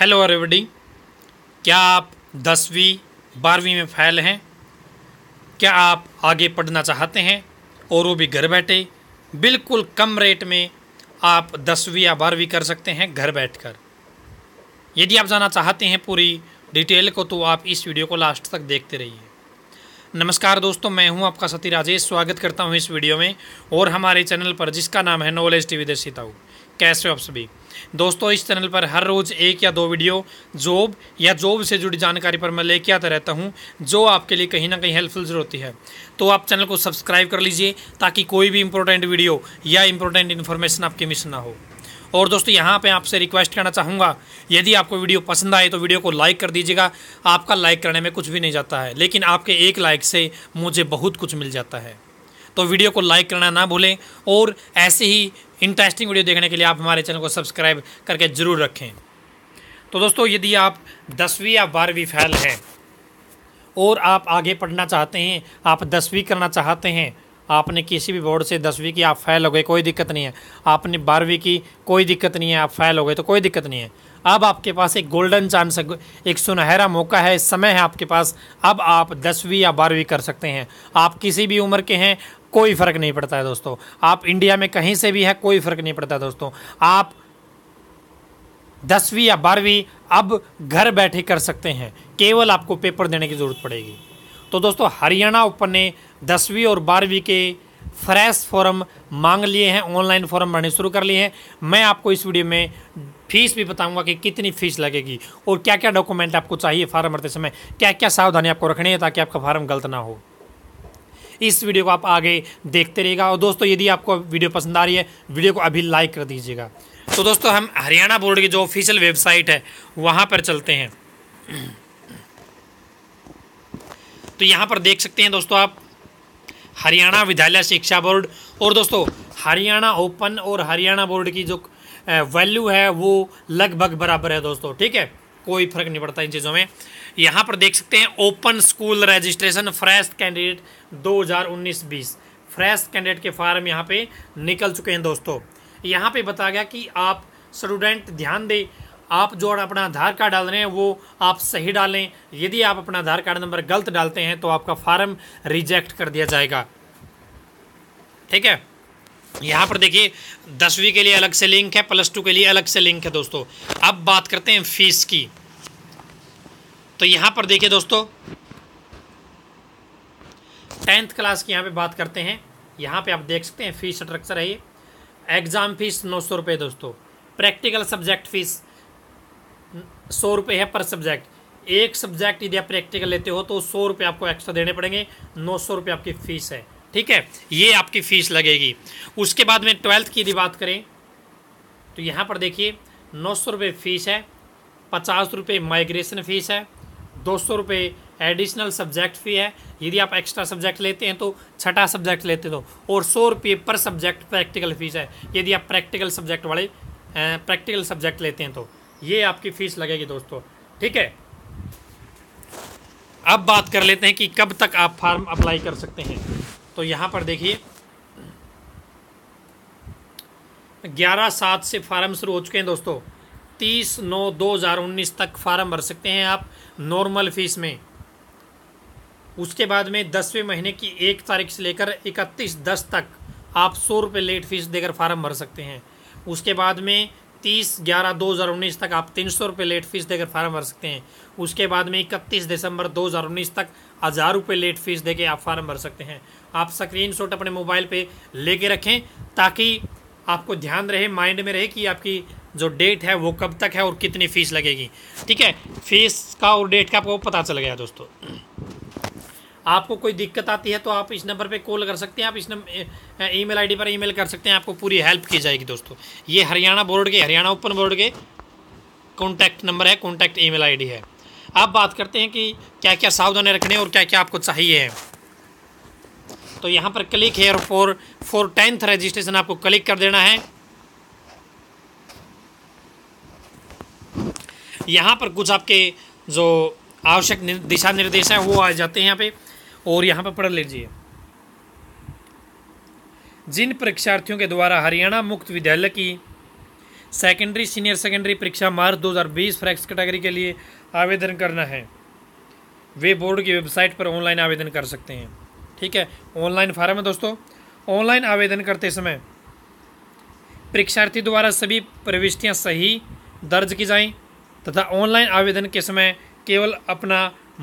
hello everybody क्या आप दसवीं बारहवीं में फैल हैं क्या आप आगे पढ़ना चाहते हैं और वो भी घर बैठे बिल्कुल कम रेट में आप दसवीं या बारहवीं कर सकते हैं घर बैठकर यदि आप जाना चाहते हैं पूरी डिटेल को तो आप इस वीडियो को लास्ट तक देखते रहिए नमस्कार दोस्तों मैं हूं आपका सती राजेश स्वागत करता हूं इस वीडियो में और हमारे चैनल पर जिसका नाम है नॉलेज टी वी दर्शिताऊ कैसे हो आप सभी दोस्तों इस चैनल पर हर रोज़ एक या दो वीडियो जॉब या जॉब से जुड़ी जानकारी पर मैं लेके आता रहता हूँ जो आपके लिए कहीं ना कहीं हेल्पफुल जरूर होती है तो आप चैनल को सब्सक्राइब कर लीजिए ताकि कोई भी इंपॉर्टेंट वीडियो या इंपॉर्टेंट इन्फॉर्मेशन आपकी मिस ना हो और दोस्तों यहाँ पे आपसे रिक्वेस्ट करना चाहूँगा यदि आपको वीडियो पसंद आए तो वीडियो को लाइक कर दीजिएगा आपका लाइक करने में कुछ भी नहीं जाता है लेकिन आपके एक लाइक से मुझे बहुत कुछ मिल जाता है तो वीडियो को लाइक करना ना भूलें और ऐसे ही इंटरेस्टिंग वीडियो देखने के लिए आप हमारे चैनल को सब्सक्राइब करके ज़रूर रखें तो दोस्तों यदि आप दसवीं या बारहवीं फैल हैं और आप आगे पढ़ना चाहते हैं आप दसवीं करना चाहते हैं आपने किसी भी बोर्ड से दसवीं की आप फैल हो गए कोई दिक्कत नहीं है आपने बारहवीं की कोई दिक्कत नहीं है आप फैल हो गए तो कोई दिक्कत नहीं है अब आपके पास एक गोल्डन चांस एक सुनहरा मौका है समय है आपके पास अब आप दसवीं या बारहवीं कर सकते हैं आप किसी भी उम्र के हैं कोई फ़र्क नहीं पड़ता है दोस्तों आप इंडिया में कहीं से भी हैं कोई फ़र्क नहीं पड़ता दोस्तों आप दसवीं या बारहवीं अब घर बैठे कर सकते हैं केवल आपको पेपर देने की ज़रूरत पड़ेगी तो दोस्तों हरियाणा ऊपर ने दसवीं और बारहवीं के फ्रेश फॉर्म मांग लिए हैं ऑनलाइन फॉर्म भरने शुरू कर लिए हैं मैं आपको इस वीडियो में फीस भी बताऊंगा कि कितनी फीस लगेगी और क्या क्या डॉक्यूमेंट आपको चाहिए फार्म भरते समय क्या क्या सावधानी आपको रखनी है ताकि आपका फार्म गलत ना हो इस वीडियो को आप आगे देखते रहिएगा और दोस्तों यदि आपको वीडियो पसंद आ रही है वीडियो को अभी लाइक कर दीजिएगा तो दोस्तों हम हरियाणा बोर्ड की जो ऑफिशियल वेबसाइट है वहाँ पर चलते हैं तो यहाँ पर देख सकते हैं दोस्तों आप हरियाणा विद्यालय शिक्षा बोर्ड और दोस्तों हरियाणा ओपन और हरियाणा बोर्ड की जो वैल्यू है वो लगभग बराबर है दोस्तों ठीक है कोई फर्क नहीं पड़ता इन चीज़ों में यहाँ पर देख सकते हैं open school registration fresh candidate 2019-20 fresh candidate के फार्म यहाँ पे निकल चुके हैं दोस्तों यहाँ पे बताया गया कि आप स्टूडेंट ध्यान दें आप जो अपना आधार कार्ड डाल रहे हैं वो आप सही डालें यदि आप अपना आधार कार्ड नंबर गलत डालते हैं तो आपका फार्म रिजेक्ट कर दिया जाएगा ठीक है यहाँ पर देखिए दसवीं के लिए अलग से लिंक है प्लस टू के लिए अलग से लिंक है दोस्तों अब बात करते हैं फीस की तो यहाँ पर देखिए दोस्तों टेंथ क्लास की यहाँ पे बात करते हैं यहाँ पे आप देख सकते हैं फ़ीस स्ट्रक्चर है ये एग्ज़ाम फ़ीस नौ सौ रुपये दोस्तों प्रैक्टिकल सब्जेक्ट फ़ीस सौ रुपये है पर सब्जेक्ट एक सब्जेक्ट यदि आप प्रैक्टिकल लेते हो तो सौ रुपये आपको एक्स्ट्रा देने पड़ेंगे नौ सौ रुपये आपकी फ़ीस है ठीक है ये आपकी फ़ीस लगेगी उसके बाद में ट्वेल्थ की यदि बात करें तो यहाँ पर देखिए नौ सौ रुपये फ़ीस है पचास रुपये माइग्रेशन फ़ीस है दो सौ रुपये एडिशनल सब्जेक्ट फ़ी है यदि आप एक्स्ट्रा सब्जेक्ट लेते हैं तो छठा सब्जेक्ट लेते तो और सौ रुपये पर सब्जेक्ट प्रैक्टिकल फ़ीस है यदि आप प्रैक्टिकल सब्जेक्ट वाले प्रैक्टिकल सब्जेक्ट लेते हैं तो ये आपकी फ़ीस लगेगी दोस्तों ठीक है अब बात कर लेते हैं कि कब तक आप फार्म अप्लाई कर सकते हैं तो यहाँ पर देखिए ग्यारह सात से फार्म शुरू हो चुके हैं दोस्तों तीस नौ दो हज़ार उन्नीस तक फार्म भर सकते हैं आप नॉर्मल फीस में उसके बाद में दसवें महीने की एक तारीख से लेकर इकतीस दस तक आप सौ रुपये लेट फीस देकर फार्म भर सकते हैं उसके बाद में तीस ग्यारह दो हज़ार उन्नीस तक आप तीन सौ रुपये लेट फीस देकर फार्म भर सकते हैं उसके बाद में इकतीस दिसंबर दो हज़ार उन्नीस तक हज़ार रुपये लेट फीस दे के आप फार्म भर सकते हैं आप स्क्रीन शॉट अपने मोबाइल पे लेके रखें ताकि आपको ध्यान रहे माइंड में रहे कि आपकी जो डेट है वो कब तक है और कितनी फ़ीस लगेगी ठीक है फीस का और डेट का आपको पता चल गया दोस्तों आपको कोई दिक्कत आती है तो आप इस नंबर पे कॉल कर सकते हैं आप इस नंबर ईमेल आईडी पर ईमेल कर सकते हैं आपको पूरी हेल्प की जाएगी दोस्तों ये हरियाणा बोर्ड के हरियाणा ओपन बोर्ड के कॉन्टैक्ट नंबर है कॉन्टैक्ट ईमेल आईडी है अब बात करते हैं कि क्या क्या सावधानी रखने और क्या क्या आपको चाहिए तो यहाँ पर क्लिक है और फोर फोर टेंथ रजिस्ट्रेशन आपको क्लिक कर देना है यहाँ पर कुछ आपके जो आवश्यक दिशा निर्देश हैं वो आ जाते हैं यहाँ पे और यहाँ पर पढ़ लीजिए जिन परीक्षार्थियों के द्वारा हरियाणा मुक्त विद्यालय की सेकेंडरी सीनियर सेकेंडरी परीक्षा मार्च 2020 फ्रैक्स कैटेगरी के लिए आवेदन करना है वे बोर्ड की वेबसाइट पर ऑनलाइन आवेदन कर सकते हैं ठीक है ऑनलाइन फार्म है दोस्तों ऑनलाइन आवेदन करते समय परीक्षार्थी द्वारा सभी प्रविष्टियां सही दर्ज की जाएं तथा ऑनलाइन आवेदन के समय केवल अपना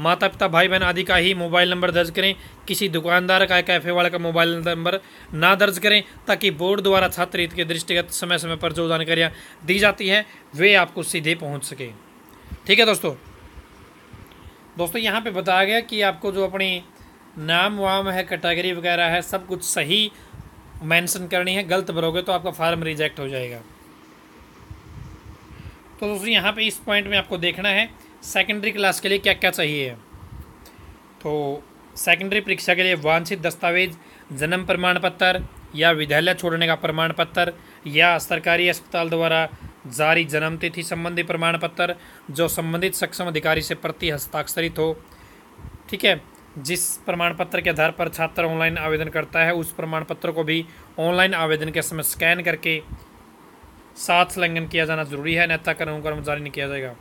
माता पिता भाई बहन आदि का ही मोबाइल नंबर दर्ज करें किसी दुकानदार का कैफे वाले का मोबाइल नंबर ना दर्ज करें ताकि बोर्ड द्वारा छात्र हित के दृष्टिगत समय समय पर जो जानकारियाँ दी जाती है वे आपको सीधे पहुँच सकें ठीक है दोस्तों दोस्तों यहाँ पे बताया गया कि आपको जो अपनी नाम वाम है कैटेगरी वगैरह है सब कुछ सही मेंशन करनी है गलत भरोगे तो आपका फार्म रिजेक्ट हो जाएगा तो दोस्तों यहाँ पे इस पॉइंट में आपको देखना है सेकेंडरी क्लास के लिए क्या क्या चाहिए तो सेकेंडरी परीक्षा के लिए वांछित दस्तावेज जन्म प्रमाण पत्र या विद्यालय छोड़ने का प्रमाण पत्र या सरकारी अस्पताल द्वारा जारी जन्म तिथि संबंधी प्रमाण पत्र जो संबंधित सक्षम अधिकारी से प्रति हस्ताक्षरित हो ठीक है जिस प्रमाण पत्र के आधार पर छात्र ऑनलाइन आवेदन करता है उस प्रमाण पत्र को भी ऑनलाइन आवेदन के समय स्कैन करके साथ संलग्न किया जाना जरूरी है अन्यथा कर्म कर्मचारी नहीं किया जाएगा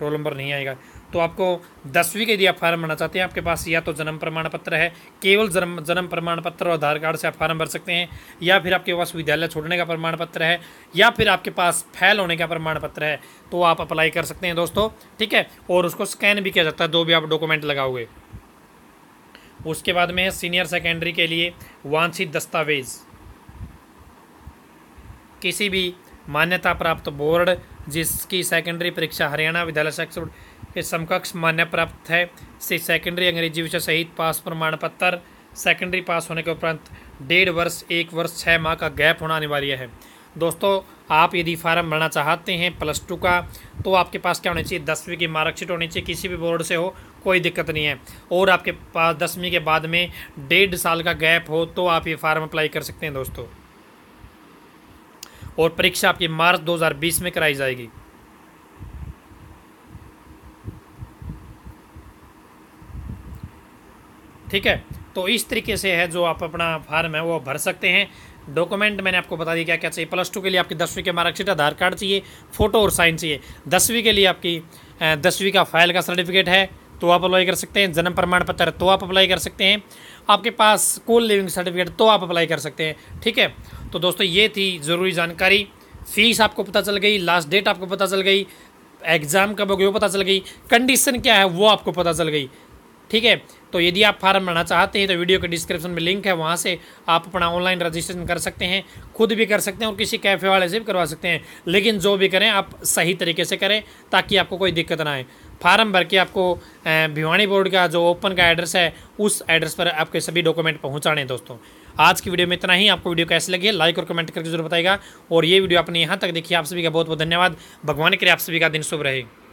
रोल नंबर नहीं आएगा तो आपको दसवीं के लिए आप फार्म भरना चाहते हैं आपके पास या तो जन्म प्रमाण पत्र है केवल जन्म जन्म प्रमाण पत्र और आधार कार्ड से आप फार्म भर सकते हैं या फिर आपके पास विद्यालय छोड़ने का प्रमाण पत्र है या फिर आपके पास फैल होने का प्रमाण पत्र है तो आप अप्लाई कर सकते हैं दोस्तों ठीक है और उसको स्कैन भी किया जाता है जो भी आप डॉक्यूमेंट लगाओगे उसके बाद में है सीनियर सेकेंडरी के लिए वांछित दस्तावेज़ किसी भी मान्यता प्राप्त बोर्ड जिसकी सेकेंडरी परीक्षा हरियाणा विद्यालय शिक्षा के समकक्ष मान्य प्राप्त है से सेकेंडरी अंग्रेजी विषय सहित पास प्रमाण पत्र सेकेंडरी पास होने के उपरांत डेढ़ वर्ष एक वर्ष छः माह का गैप होना अनिवार्य है दोस्तों आप यदि फार्म भरना चाहते हैं प्लस टू का तो आपके पास क्या होना चाहिए दसवीं की मार्कशीट होनी चाहिए किसी भी बोर्ड से हो कोई दिक्कत नहीं है और आपके पास दसवीं के बाद में डेढ़ साल का गैप हो तो आप ये फार्म अप्लाई कर सकते हैं दोस्तों और परीक्षा आपकी मार्च 2020 में कराई जाएगी ठीक है तो इस तरीके से है जो आप अपना फार्म है वो भर सकते हैं डॉक्यूमेंट मैंने आपको बता दिया क्या क्या चाहिए प्लस टू के लिए आपकी दसवीं के मार्कशीट आधार कार्ड चाहिए फ़ोटो और साइन चाहिए दसवीं के लिए आपकी दसवीं का फाइल का सर्टिफिकेट है तो आप अप्लाई कर सकते हैं जन्म प्रमाण पत्र तो आप अप्लाई कर सकते हैं आपके पास स्कूल लिविंग सर्टिफिकेट तो आप अप्लाई कर सकते हैं ठीक है तो दोस्तों ये थी ज़रूरी जानकारी फीस आपको पता चल गई लास्ट डेट आपको पता चल गई एग्ज़ाम कब हो गई वो पता चल गई कंडीशन क्या है वो आपको पता चल गई ठीक है तो यदि आप फार्म भरना चाहते हैं तो वीडियो के डिस्क्रिप्शन में लिंक है वहाँ से आप अपना ऑनलाइन रजिस्ट्रेशन कर सकते हैं खुद भी कर सकते हैं और किसी कैफ़े वाले से भी करवा सकते हैं लेकिन जो भी करें आप सही तरीके से करें ताकि आपको कोई दिक्कत ना आए फार्म भर के आपको भिवानी बोर्ड का जो ओपन का एड्रेस है उस एड्रेस पर आपके सभी डॉक्यूमेंट पहुँचाने हैं दोस्तों आज की वीडियो में इतना ही आपको वीडियो कैसे लगी लाइक और कमेंट करके जरूर बताएगा और ये वीडियो आपने यहाँ तक देखिए आप सभी का बहुत बहुत धन्यवाद भगवान के लिए आप सभी का दिन शुभ रहे